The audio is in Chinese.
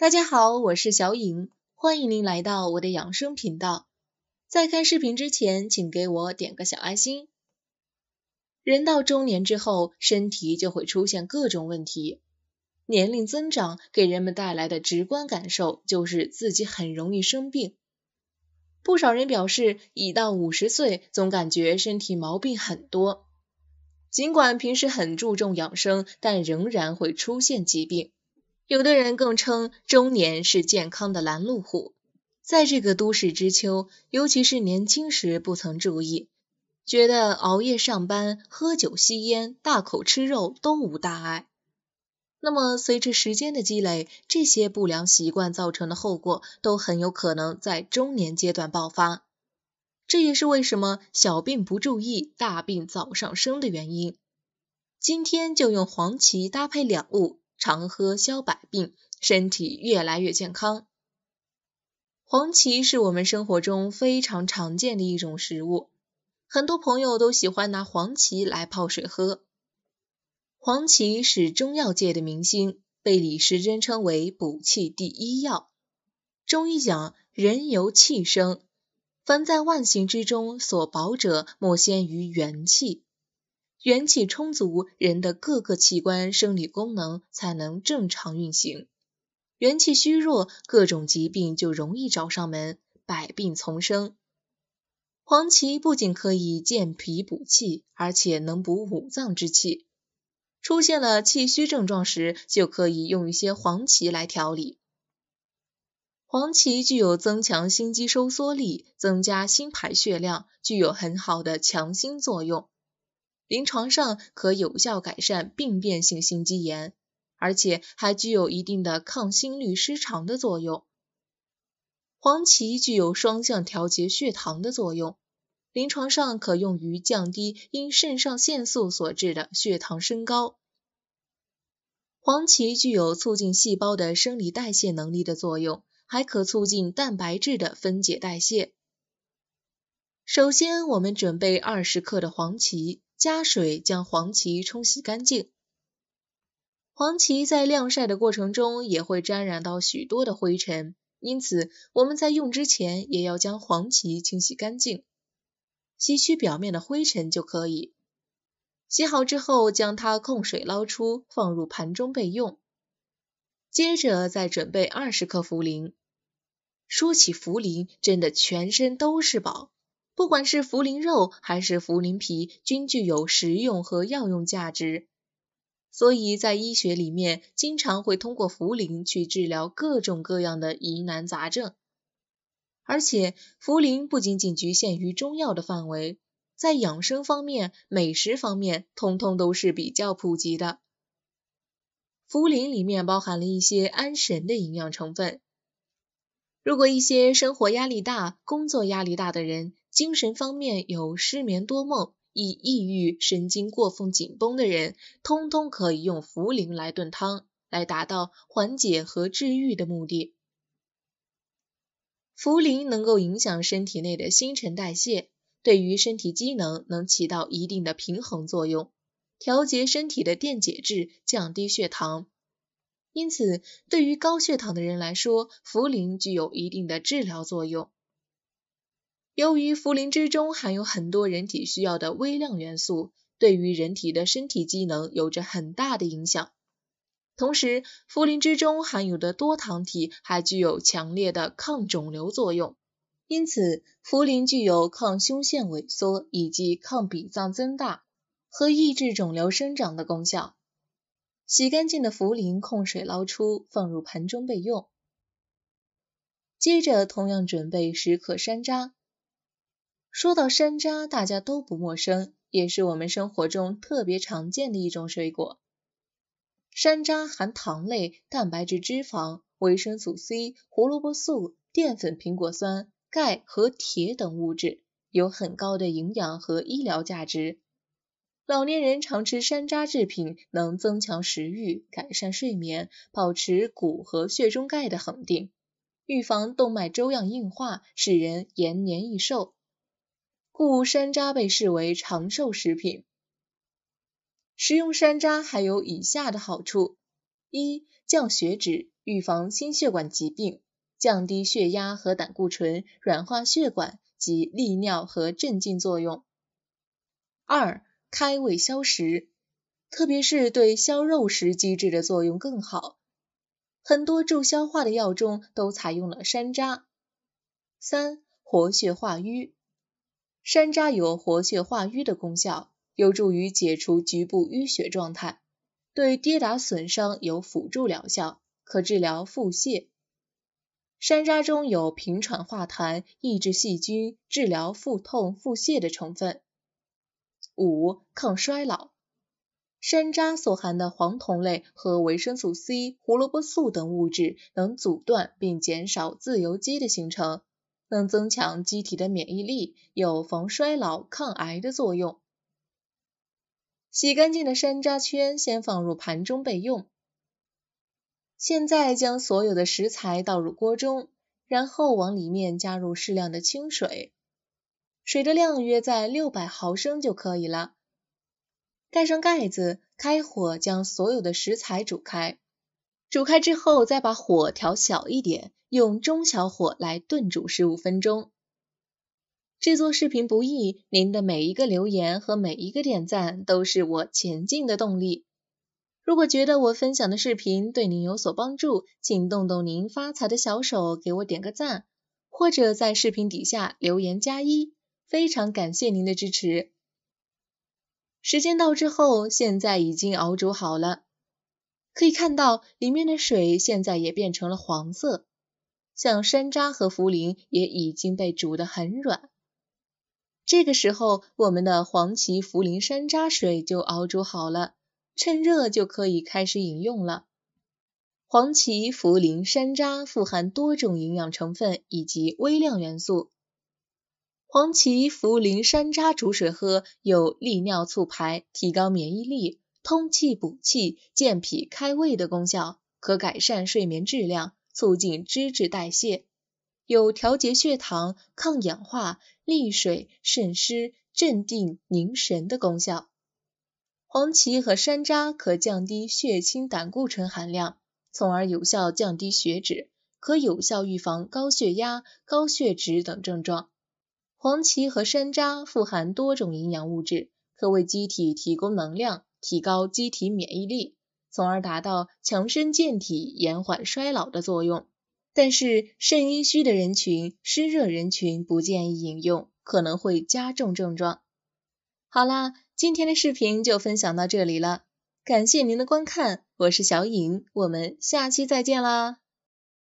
大家好，我是小颖，欢迎您来到我的养生频道。在看视频之前，请给我点个小爱心。人到中年之后，身体就会出现各种问题。年龄增长给人们带来的直观感受就是自己很容易生病。不少人表示，已到五十岁，总感觉身体毛病很多。尽管平时很注重养生，但仍然会出现疾病。有的人更称中年是健康的拦路虎，在这个都市之秋，尤其是年轻时不曾注意，觉得熬夜上班、喝酒、吸烟、大口吃肉都无大碍。那么，随着时间的积累，这些不良习惯造成的后果，都很有可能在中年阶段爆发。这也是为什么小病不注意，大病早上生的原因。今天就用黄芪搭配两物。常喝消百病，身体越来越健康。黄芪是我们生活中非常常见的一种食物，很多朋友都喜欢拿黄芪来泡水喝。黄芪是中药界的明星，被李时珍称为补气第一药。中医讲，人由气生，凡在万行之中，所保者莫先于元气。元气充足，人的各个器官生理功能才能正常运行。元气虚弱，各种疾病就容易找上门，百病丛生。黄芪不仅可以健脾补气，而且能补五脏之气。出现了气虚症状时，就可以用一些黄芪来调理。黄芪具有增强心肌收缩力、增加心排血量，具有很好的强心作用。临床上可有效改善病变性心肌炎，而且还具有一定的抗心律失常的作用。黄芪具有双向调节血糖的作用，临床上可用于降低因肾上腺素所致的血糖升高。黄芪具有促进细胞的生理代谢能力的作用，还可促进蛋白质的分解代谢。首先，我们准备二十克的黄芪。加水将黄芪冲洗干净，黄芪在晾晒的过程中也会沾染到许多的灰尘，因此我们在用之前也要将黄芪清洗干净，洗去表面的灰尘就可以。洗好之后将它控水捞出，放入盘中备用。接着再准备二十克茯苓，说起茯苓，真的全身都是宝。不管是茯苓肉还是茯苓皮，均具有食用和药用价值，所以在医学里面经常会通过茯苓去治疗各种各样的疑难杂症。而且，茯苓不仅仅局限于中药的范围，在养生方面、美食方面，通通都是比较普及的。茯苓里面包含了一些安神的营养成分，如果一些生活压力大、工作压力大的人，精神方面有失眠多梦、易抑郁、神经过分紧绷的人，通通可以用茯苓来炖汤，来达到缓解和治愈的目的。茯苓能够影响身体内的新陈代谢，对于身体机能能起到一定的平衡作用，调节身体的电解质，降低血糖。因此，对于高血糖的人来说，茯苓具有一定的治疗作用。由于茯苓之中含有很多人体需要的微量元素，对于人体的身体机能有着很大的影响。同时，茯苓之中含有的多糖体还具有强烈的抗肿瘤作用，因此，茯苓具有抗胸腺萎缩以及抗脾脏增大和抑制肿瘤生长的功效。洗干净的茯苓控水捞出，放入盆中备用。接着，同样准备十克山楂。说到山楂，大家都不陌生，也是我们生活中特别常见的一种水果。山楂含糖类、蛋白质、脂肪、维生素 C、胡萝卜素、淀粉、苹果酸、钙和铁等物质，有很高的营养和医疗价值。老年人常吃山楂制品，能增强食欲、改善睡眠、保持骨和血中钙的恒定，预防动脉粥样硬化，使人延年益寿。故山楂被视为长寿食品。食用山楂还有以下的好处：一、降血脂，预防心血管疾病，降低血压和胆固醇，软化血管及利尿和镇静作用；二、开胃消食，特别是对消肉食积滞的作用更好，很多助消化的药中都采用了山楂；三、活血化瘀。山楂有活血化瘀的功效，有助于解除局部淤血状态，对跌打损伤有辅助疗效，可治疗腹泻。山楂中有平喘化痰、抑制细菌、治疗腹痛腹泻的成分。五、抗衰老。山楂所含的黄酮类和维生素 C、胡萝卜素等物质，能阻断并减少自由基的形成。能增强机体的免疫力，有防衰老、抗癌的作用。洗干净的山楂圈先放入盘中备用。现在将所有的食材倒入锅中，然后往里面加入适量的清水，水的量约在六百毫升就可以了。盖上盖子，开火将所有的食材煮开。煮开之后，再把火调小一点，用中小火来炖煮十五分钟。制作视频不易，您的每一个留言和每一个点赞都是我前进的动力。如果觉得我分享的视频对您有所帮助，请动动您发财的小手给我点个赞，或者在视频底下留言加一，非常感谢您的支持。时间到之后，现在已经熬煮好了。可以看到里面的水现在也变成了黄色，像山楂和茯苓也已经被煮得很软。这个时候，我们的黄芪、茯苓、山楂水就熬煮好了，趁热就可以开始饮用了。黄芪、茯苓、山楂富含多种营养成分以及微量元素，黄芪、茯苓、山楂煮水喝有利尿促排、提高免疫力。通气、补气、健脾、开胃的功效，可改善睡眠质量，促进脂质代谢，有调节血糖、抗氧化、利水渗湿、镇定凝神的功效。黄芪和山楂可降低血清胆固醇含量，从而有效降低血脂，可有效预防高血压、高血脂等症状。黄芪和山楂富含多种营养物质，可为机体提供能量。提高机体免疫力，从而达到强身健体、延缓衰老的作用。但是肾阴虚的人群、湿热人群不建议饮用，可能会加重症状。好啦，今天的视频就分享到这里了，感谢您的观看，我是小颖，我们下期再见啦。